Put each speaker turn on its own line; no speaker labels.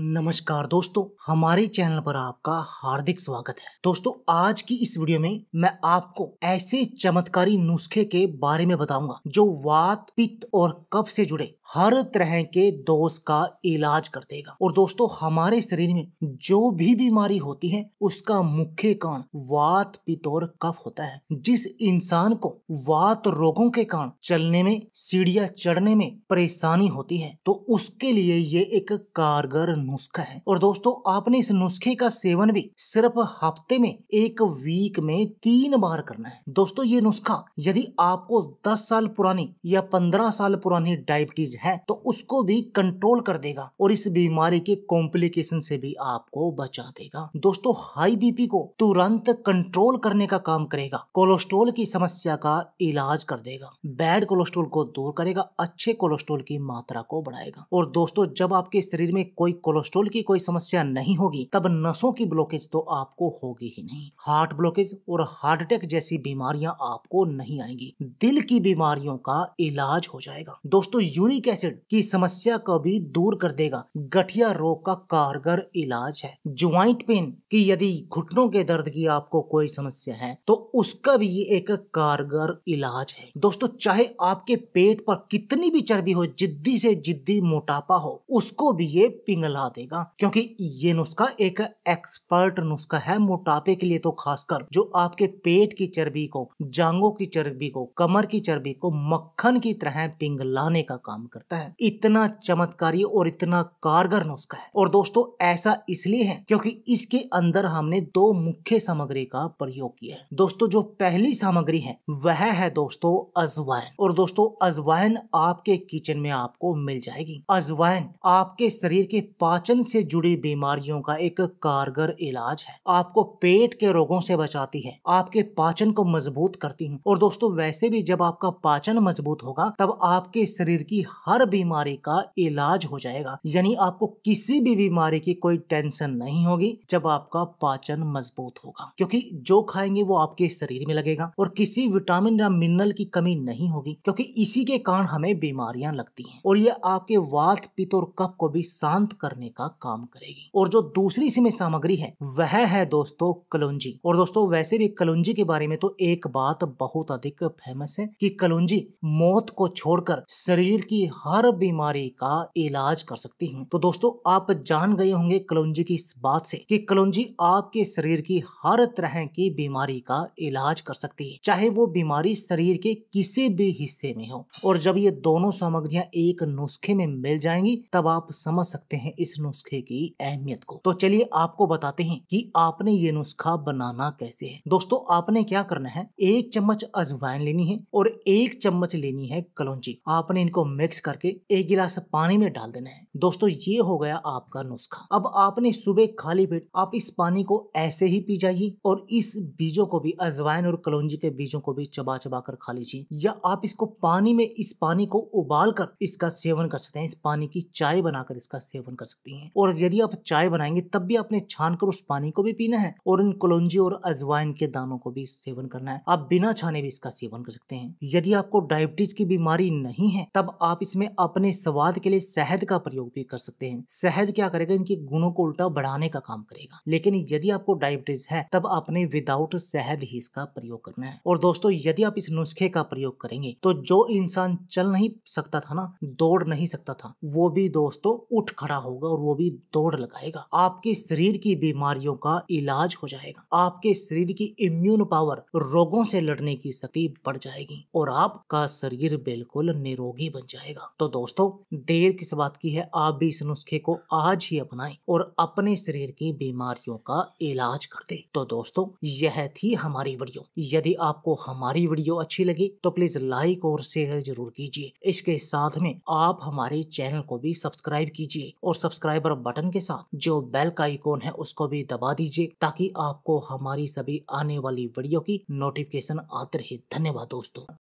नमस्कार दोस्तों हमारे चैनल पर आपका हार्दिक स्वागत है दोस्तों आज की इस वीडियो में मैं आपको ऐसे चमत्कारी नुस्खे के बारे में बताऊंगा जो वात पित्त और कफ से जुड़े हर तरह के दोष का इलाज कर देगा और दोस्तों हमारे शरीर में जो भी बीमारी होती है उसका मुख्य कारण वात पित्त कफ होता है जिस इंसान को वात रोगों के कारण चलने में सीढ़ियां चढ़ने में परेशानी होती है तो उसके लिए ये एक कारगर नुस्खा है और दोस्तों आपने इस नुस्खे का सेवन भी सिर्फ हफ्ते में एक वीक में तीन बार करना है दोस्तों ये नुस्खा यदि आपको दस साल पुरानी या पंद्रह साल पुरानी डायबिटीज है तो उसको भी कंट्रोल कर देगा और इस बीमारी के कॉम्प्लिकेशन से भी आपको बचा देगा दोस्तों हाई बीपी को तुरंत कंट्रोल करने का काम करेगा कोलेस्ट्रोल की समस्या का इलाज कर देगा बैड कोलेस्ट्रोल को दूर करेगा अच्छे कोलेस्ट्रोल की मात्रा को बढ़ाएगा और दोस्तों जब आपके शरीर में कोई कोलेस्ट्रोल की कोई समस्या नहीं होगी तब नसों की ब्लॉकेज तो आपको होगी ही नहीं हार्ट ब्लॉकेज और हार्ट अटैक जैसी बीमारियां आपको नहीं आएंगी दिल की बीमारियों का इलाज हो जाएगा दोस्तों यूरिक एसिड की समस्या को भी दूर कर देगा गठिया रोग का कारगर इलाज है ज्वाइंट पेन की यदि घुटनों के दर्द की आपको कोई समस्या है तो उसका भी ये एक कारगर इलाज है दोस्तों चाहे आपके पेट पर कितनी भी चर्बी हो जिद्दी से जिद्दी मोटापा हो उसको भी ये पिंगला देगा क्योंकि ये नुस्खा एक एक्सपर्ट नुस्खा है मोटापे के लिए तो खासकर जो आपके पेट की चर्बी को जांगों की चर्बी को कमर की चर्बी को मक्खन की तरह पिंगलाने का काम कर करता है इतना चमत्कारी और इतना कारगर नुस्खा है और दोस्तों ऐसा इसलिए है क्योंकि इसके अंदर हमने दो मुख्य सामग्री का प्रयोग किया है दोस्तों जो पहली सामग्री है वह है दोस्तों अजवाइन और दोस्तों अजवाइन आपके किचन में आपको मिल जाएगी अजवाइन आपके शरीर के पाचन से जुड़ी बीमारियों का एक कारगर इलाज है आपको पेट के रोगों से बचाती है आपके पाचन को मजबूत करती है और दोस्तों वैसे भी जब आपका पाचन मजबूत होगा तब आपके शरीर की हर बीमारी का इलाज हो जाएगा यानी आपको किसी भी बीमारी की कोई टेंशन नहीं होगी जब आपका पाचन मजबूत होगा क्योंकि जो खाएंगे वो आपके शरीर में लगेगा और किसी विटामिन या मिनरल की कमी नहीं होगी क्योंकि इसी के कारण हमें बीमारियां लगती हैं और ये आपके वात पित्त और कफ को भी शांत करने का काम करेगी और जो दूसरी इसमें सामग्री है वह है दोस्तों कलुंजी और दोस्तों वैसे भी कलुंजी के बारे में तो एक बात बहुत अधिक फेमस है कि कलुंजी मौत को छोड़कर शरीर की हर बीमारी का इलाज कर सकती हूँ तो दोस्तों आप जान गए होंगे कलौंजी की इस बात से कि कलौंजी आपके शरीर की हर तरह की बीमारी का इलाज कर सकती है चाहे वो बीमारी शरीर के किसी भी हिस्से में हो और जब ये दोनों सामग्रियां एक नुस्खे में मिल जाएंगी तब आप समझ सकते हैं इस नुस्खे की अहमियत को तो चलिए आपको बताते हैं कि आपने ये नुस्खा बनाना कैसे है दोस्तों आपने क्या करना है एक चम्मच अजवाइन लेनी है और एक चम्मच लेनी है कलौजी आपने इनको मिक्स मिक्स करके एक गिलास पानी में डाल देना है दोस्तों ये हो गया आपका नुस्खा अब आपने सुबह खाली पेट आप इस पानी को ऐसे ही पी जाइए और इस बीजों को भी अजवाइन और कलौजी के बीजों को भी चबा चबा कर खा लीजिए या आप इसको पानी में इस पानी को उबाल कर इसका सेवन कर सकते हैं इस पानी की चाय बनाकर इसका सेवन कर सकती हैं और यदि आप चाय बनाएंगे तब भी आपने छान कर उस पानी को भी पीना है और इन कलौजी और अजवाइन के दानों को भी सेवन करना है आप बिना छाने भी इसका सेवन कर सकते हैं यदि आपको डायबिटीज की बीमारी नहीं है तब आप इसमें अपने स्वाद के लिए शहद का प्रयोग भी कर सकते हैं शहद क्या करेगा इनके गुणों को उल्टा बढ़ाने का काम करेगा लेकिन यदि आपको डायबिटीज है तब आपने विदाउट शहद ही इसका प्रयोग करना है और दोस्तों यदि आप इस नुस्खे का प्रयोग करेंगे तो जो इंसान चल नहीं सकता था ना दौड़ नहीं सकता था वो भी दोस्तों उठ खड़ा होगा और वो भी दौड़ लगाएगा आपके शरीर की बीमारियों का इलाज हो जाएगा आपके शरीर की इम्यून पावर रोगों से लड़ने की शक्ति बढ़ जाएगी और आपका शरीर बिल्कुल निरोगी बन जाएगा मिलेगा तो दोस्तों देर किस बात की है आप भी इस नुस्खे को आज ही अपनाएं और अपने शरीर की बीमारियों का इलाज कर दे तो दोस्तों यह थी हमारी वीडियो यदि आपको हमारी वीडियो अच्छी लगी तो प्लीज लाइक और शेयर जरूर कीजिए इसके साथ में आप हमारे चैनल को भी सब्सक्राइब कीजिए और सब्सक्राइबर बटन के साथ जो बेल का आइकॉन है उसको भी दबा दीजिए ताकि आपको हमारी सभी आने वाली वीडियो की नोटिफिकेशन आते रहे धन्यवाद दोस्तों